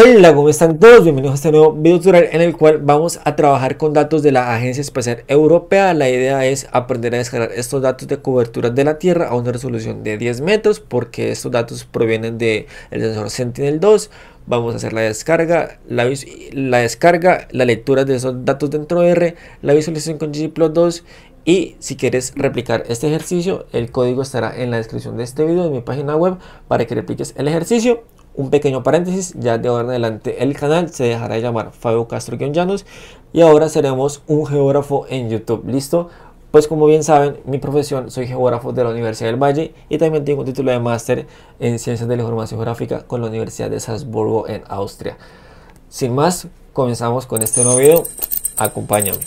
Hola, ¿cómo están todos? Bienvenidos a este nuevo video tutorial en el cual vamos a trabajar con datos de la Agencia Espacial Europea. La idea es aprender a descargar estos datos de cobertura de la Tierra a una resolución de 10 metros porque estos datos provienen del sensor Sentinel-2. Vamos a hacer la descarga, la, la, descarga, la lectura de esos datos dentro de R, la visualización con ggplot2 y si quieres replicar este ejercicio, el código estará en la descripción de este video en mi página web para que repliques el ejercicio un pequeño paréntesis, ya de ahora en adelante el canal se dejará de llamar Fabio Castro-Llanos y ahora seremos un geógrafo en YouTube, ¿listo? Pues como bien saben, mi profesión soy geógrafo de la Universidad del Valle y también tengo un título de máster en Ciencias de la Información Geográfica con la Universidad de Salzburgo en Austria. Sin más, comenzamos con este nuevo video. Acompáñame.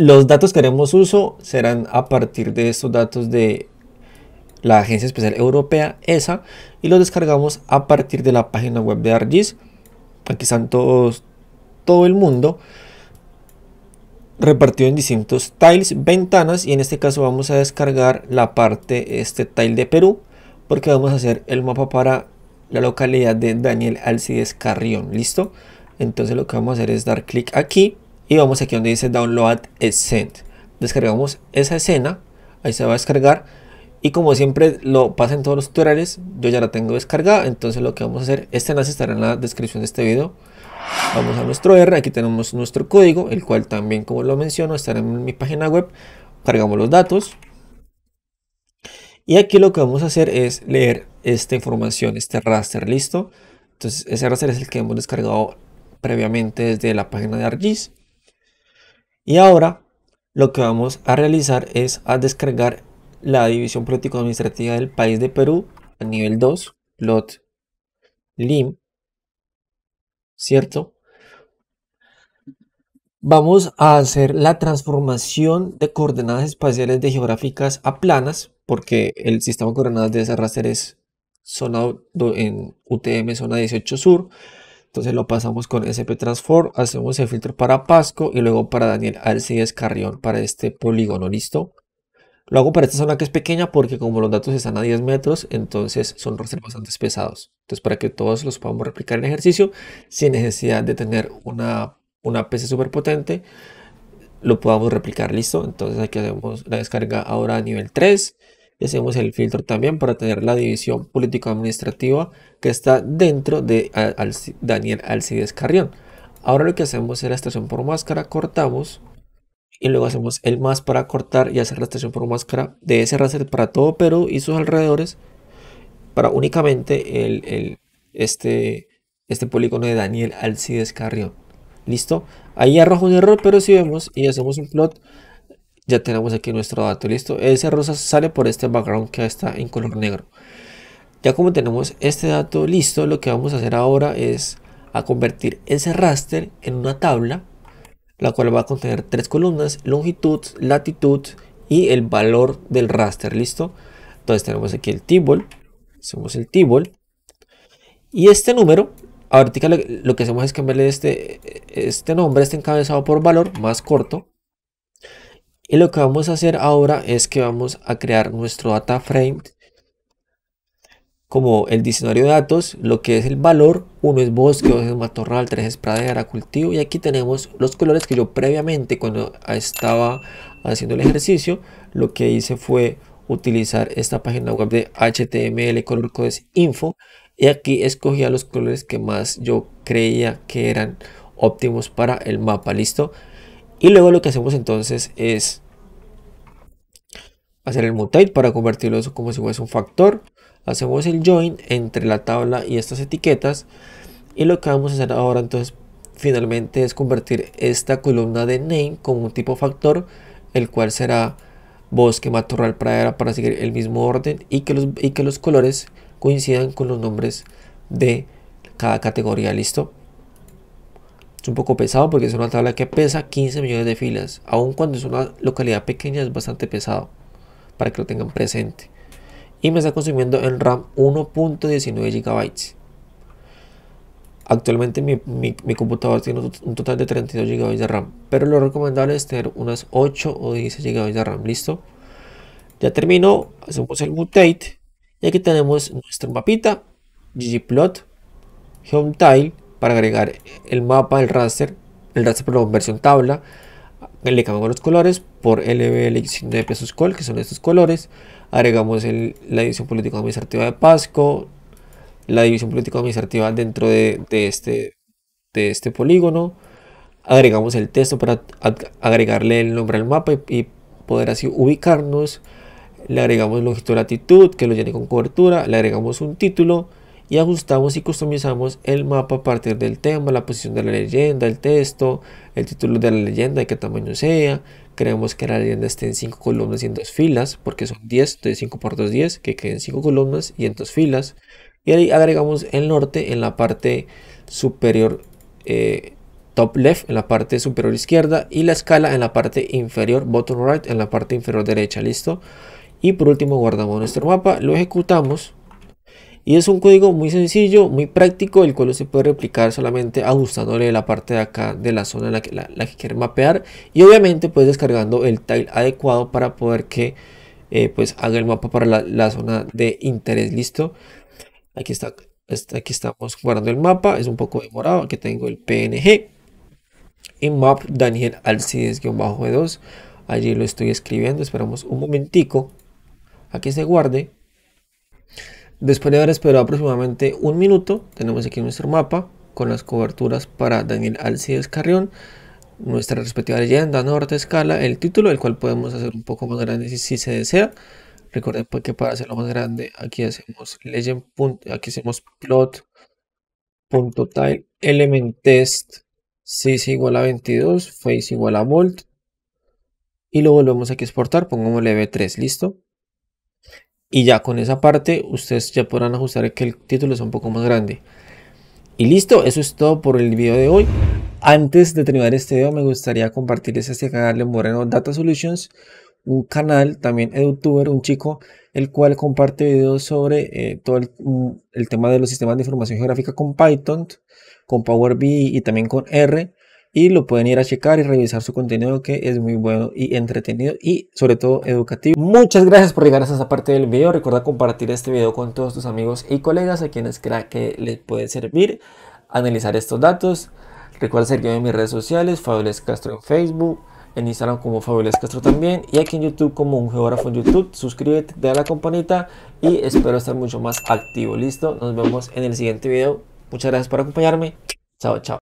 Los datos que haremos uso serán a partir de estos datos de la Agencia Especial Europea, ESA, y los descargamos a partir de la página web de ARGIS. Aquí están todos, todo el mundo repartido en distintos tiles, ventanas, y en este caso vamos a descargar la parte, este tile de Perú, porque vamos a hacer el mapa para la localidad de Daniel Alcides Carrión, ¿listo? Entonces lo que vamos a hacer es dar clic aquí y vamos aquí donde dice download scene descargamos esa escena ahí se va a descargar y como siempre lo pasa en todos los tutoriales yo ya la tengo descargada entonces lo que vamos a hacer este enlace estará en la descripción de este video vamos a nuestro R aquí tenemos nuestro código el cual también como lo menciono estará en mi página web cargamos los datos y aquí lo que vamos a hacer es leer esta información este raster listo entonces ese raster es el que hemos descargado previamente desde la página de ArcGIS y ahora lo que vamos a realizar es a descargar la división político-administrativa del país de Perú a nivel 2, plot lim, ¿cierto? Vamos a hacer la transformación de coordenadas espaciales de geográficas a planas, porque el sistema de coordenadas de ese raster es zona en UTM, zona 18 sur. Entonces lo pasamos con SP Transform, hacemos el filtro para Pasco y luego para Daniel Alcides Carrión para este polígono, ¿listo? Lo hago para esta zona que es pequeña porque como los datos están a 10 metros, entonces son rostros bastante pesados. Entonces para que todos los podamos replicar en el ejercicio sin necesidad de tener una, una PC súper potente, lo podamos replicar, ¿listo? Entonces aquí hacemos la descarga ahora a nivel 3 y hacemos el filtro también para tener la división político-administrativa que está dentro de Daniel Alcides Carrión. Ahora lo que hacemos es la estación por máscara, cortamos y luego hacemos el más para cortar y hacer la estación por máscara de ese raster para todo Perú y sus alrededores para únicamente este, este polígono de Daniel Alcides Carrión. ¿Listo? Ahí arroja un error, pero si vemos y hacemos un plot, ya tenemos aquí nuestro dato, listo. Ese rosa sale por este background que está en color negro. Ya como tenemos este dato listo, lo que vamos a hacer ahora es a convertir ese raster en una tabla, la cual va a contener tres columnas, longitud, latitud y el valor del raster, listo. Entonces tenemos aquí el table hacemos el table y este número ahorita lo, que hacemos es cambiarle este, este nombre, este encabezado por valor más corto y lo que vamos a hacer ahora es que vamos a crear nuestro data frame como el diccionario de datos, lo que es el valor, uno es bosque, dos es matorral, tres es pradera, cultivo y aquí tenemos los colores que yo previamente cuando estaba haciendo el ejercicio, lo que hice fue utilizar esta página web de HTML color codes info y aquí escogía los colores que más yo creía que eran óptimos para el mapa, listo. Y luego lo que hacemos entonces es hacer el mutate para convertirlo como si fuese un factor. Hacemos el join entre la tabla y estas etiquetas. Y lo que vamos a hacer ahora entonces finalmente es convertir esta columna de name como un tipo factor, el cual será bosque, matorral, pradera para seguir el mismo orden y que los, y que los colores coincidan con los nombres de cada categoría. ¿Listo? Es un poco pesado porque es una tabla que pesa 15 millones de filas. Aun cuando es una localidad pequeña es bastante pesado. Para que lo tengan presente. Y me está consumiendo en RAM 1.19 GB. Actualmente mi, mi, computador tiene un total de 32 GB de RAM. Pero lo recomendable es tener unas 8 o 16 GB de RAM. ¿Listo? Ya terminó. Hacemos el mutate. Y aquí tenemos nuestro mapita. ggplot. Home tile para agregar el mapa, el raster, el raster perdón, versión tabla, le cambiamos los colores por LBL de pesos que son estos colores, agregamos la división política administrativa de Pasco, la división política administrativa dentro de, este, este, polígono, agregamos el texto para agregarle el nombre al mapa y, poder así ubicarnos, le agregamos longitud de latitud que lo llene con cobertura, le agregamos un título, y ajustamos y customizamos el mapa a partir del tema, la posición de la leyenda, el texto, el título de la leyenda, y qué tamaño sea. Creemos que la leyenda esté en 5 columnas y en 2 filas, porque son 10, entonces 5 por 2, 10, que queden 5 columnas y en 2 filas. Y ahí agregamos el norte en la parte superior eh, top left, en la parte superior izquierda, y la escala en la parte inferior, bottom right, en la parte inferior derecha, listo. Y por último guardamos nuestro mapa, lo ejecutamos y es un código muy sencillo, muy práctico, el cual se puede replicar solamente ajustándole la parte de acá de la zona en la que, la, que quieren mapear. Y obviamente pues descargando el tile adecuado para poder que eh, pues haga el mapa para la, zona de interés. Listo. Aquí está. Este, aquí estamos guardando el mapa, es un poco demorado, aquí tengo el PNG y map Daniel Alcides-B2 allí lo estoy escribiendo, esperamos un momentico a que se guarde Después de haber esperado aproximadamente un minuto, tenemos aquí nuestro mapa con las coberturas para Daniel Alcides Carrión, nuestra respectiva leyenda, norte, escala, el título, el cual podemos hacer un poco más grande si, se desea. Recuerden pues, que para hacerlo más grande, aquí hacemos legend. Aquí hacemos plot .tile element test si igual a 22, face igual a volt y lo volvemos a exportar, pongámosle v 3 listo y ya con esa parte ustedes ya podrán ajustar que el título es un poco más grande. Y listo, eso es todo por el video de hoy. Antes de terminar este video me gustaría compartirles este canal de Moreno Data Solutions, un canal también youtuber, un chico el cual comparte videos sobre eh, todo el, mm, el, tema de los sistemas de información geográfica con Python, con Power BI y también con R y lo pueden ir a checar y revisar su contenido que es muy bueno y entretenido y sobre todo educativo. Muchas gracias por llegar hasta esta parte del video. Recuerda compartir este video con todos tus amigos y colegas a quienes crea que les puede servir analizar estos datos. Recuerda seguirme en mis redes sociales, Fabules Castro en Facebook, en Instagram como Fabules Castro también y aquí en YouTube como un geógrafo en YouTube. Suscríbete, a la campanita y espero estar mucho más activo. Listo, nos vemos en el siguiente video. Muchas gracias por acompañarme. Chao, chao.